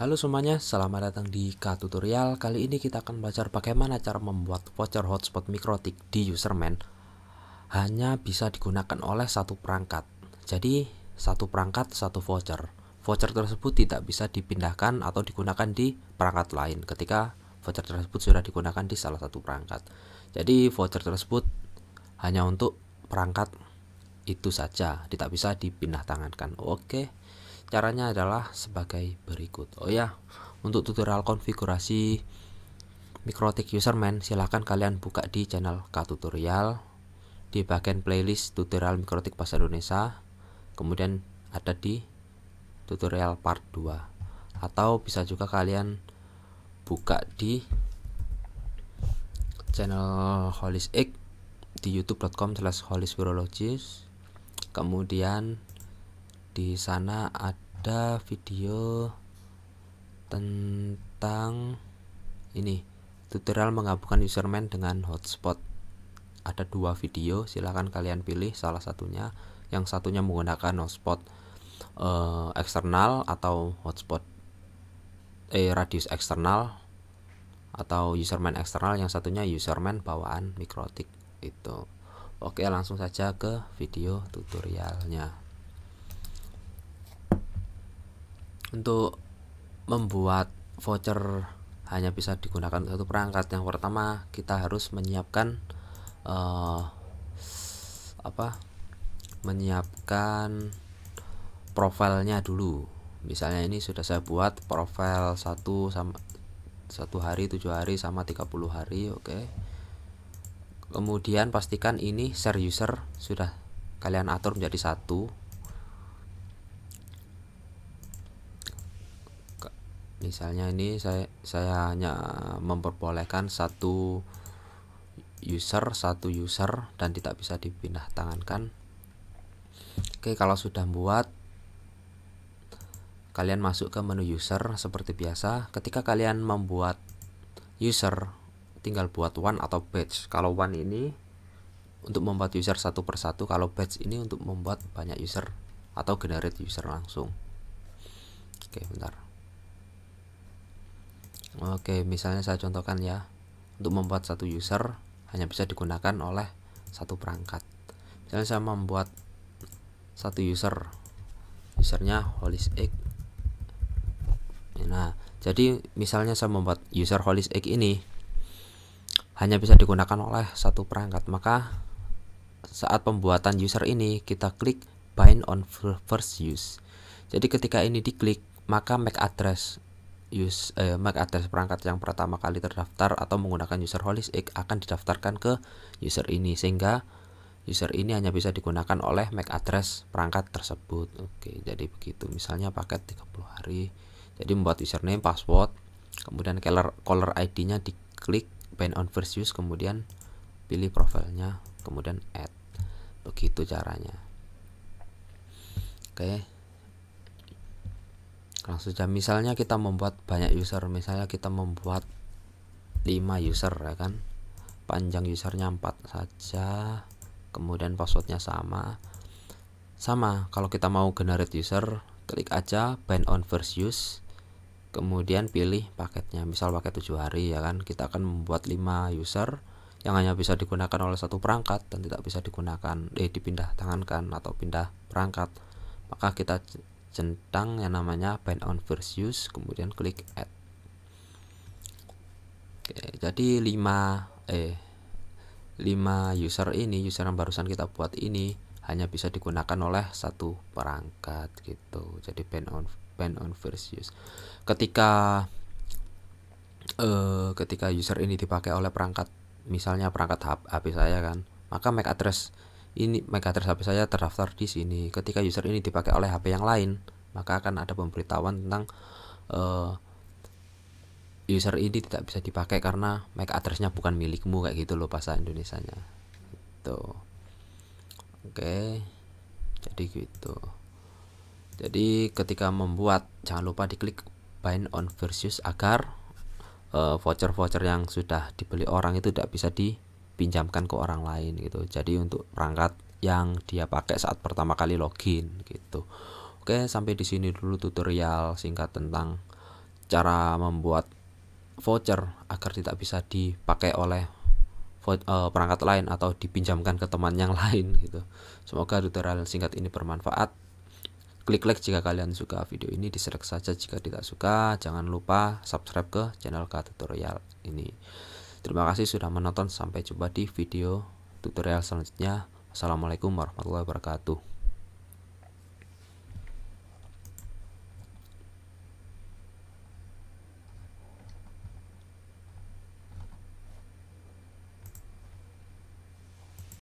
Halo semuanya, selamat datang di K Tutorial. Kali ini kita akan belajar bagaimana cara membuat voucher hotspot mikrotik di userman. Hanya bisa digunakan oleh satu perangkat. Jadi, satu perangkat satu voucher. Voucher tersebut tidak bisa dipindahkan atau digunakan di perangkat lain ketika voucher tersebut sudah digunakan di salah satu perangkat. Jadi, voucher tersebut hanya untuk perangkat itu saja, tidak bisa dipindah tangankan. Oke. Caranya adalah sebagai berikut. Oh ya, untuk tutorial konfigurasi Mikrotik Userman silahkan kalian buka di channel K Tutorial di bagian playlist tutorial Mikrotik Bahasa Indonesia. Kemudian ada di tutorial part 2 atau bisa juga kalian buka di channel Holis di youtube.com slash kemudian di sana ada video tentang ini tutorial menggabungkan username dengan hotspot ada dua video silahkan kalian pilih salah satunya yang satunya menggunakan hotspot eh, eksternal atau hotspot eh, radius eksternal atau username eksternal yang satunya username bawaan mikrotik itu oke langsung saja ke video tutorialnya untuk membuat voucher hanya bisa digunakan satu perangkat yang pertama kita harus menyiapkan uh, apa menyiapkan profilnya dulu misalnya ini sudah saya buat profil satu sama satu hari tujuh hari sama 30 hari oke okay. kemudian pastikan ini share user sudah kalian atur menjadi satu misalnya ini saya saya hanya memperbolehkan satu user satu user dan tidak bisa dipindah tangankan Oke kalau sudah buat kalian masuk ke menu user seperti biasa ketika kalian membuat user tinggal buat one atau batch kalau one ini untuk membuat user satu persatu kalau batch ini untuk membuat banyak user atau generate user langsung oke bentar Oke, misalnya saya contohkan ya. Untuk membuat satu user hanya bisa digunakan oleh satu perangkat. Misalnya saya membuat satu user. Usernya holis X. Nah, jadi misalnya saya membuat user holis X ini hanya bisa digunakan oleh satu perangkat, maka saat pembuatan user ini kita klik bind on first use. Jadi ketika ini diklik, maka MAC address use, uh, eh, MAC address perangkat yang pertama kali terdaftar atau menggunakan user holistic akan didaftarkan ke user ini sehingga user ini hanya bisa digunakan oleh MAC address perangkat tersebut. Oke, jadi begitu. Misalnya paket 30 hari. Jadi membuat username, password, kemudian color, color ID-nya diklik pin on first use kemudian pilih profilnya, kemudian add. Begitu caranya. Oke langsung saja misalnya kita membuat banyak user misalnya kita membuat 5 user ya kan panjang usernya 4 saja kemudian passwordnya sama sama kalau kita mau generate user klik aja bind on first use kemudian pilih paketnya misal paket 7 hari ya kan kita akan membuat 5 user yang hanya bisa digunakan oleh satu perangkat dan tidak bisa digunakan eh dipindah tangankan atau pindah perangkat maka kita centang yang namanya Paint on first use, kemudian klik add Oke, jadi 5 eh 5 user ini user yang barusan kita buat ini hanya bisa digunakan oleh satu perangkat gitu jadi Paint on Paint on first use. ketika eh, ketika user ini dipakai oleh perangkat misalnya perangkat HP saya kan maka MAC address ini address HP saya terdaftar di sini. Ketika user ini dipakai oleh HP yang lain, maka akan ada pemberitahuan tentang uh, user ini tidak bisa dipakai karena MAC addressnya bukan milikmu kayak gitu loh bahasa Indonesianya gitu oke jadi gitu jadi ketika membuat jangan lupa diklik bind on versus agar uh, eh, voucher -voucher yang sudah dibeli orang itu tidak bisa di pinjamkan ke orang lain gitu jadi untuk perangkat yang dia pakai saat pertama kali login gitu oke sampai di sini dulu tutorial singkat tentang cara membuat voucher agar tidak bisa dipakai oleh eh, perangkat lain atau dipinjamkan ke teman yang lain gitu. Semoga tutorial singkat ini bermanfaat. Klik like jika kalian suka video ini, dislike saja jika tidak suka. Jangan lupa subscribe ke channel K Tutorial ini. Terima kasih sudah menonton, sampai jumpa di video tutorial selanjutnya. Assalamualaikum warahmatullahi wabarakatuh.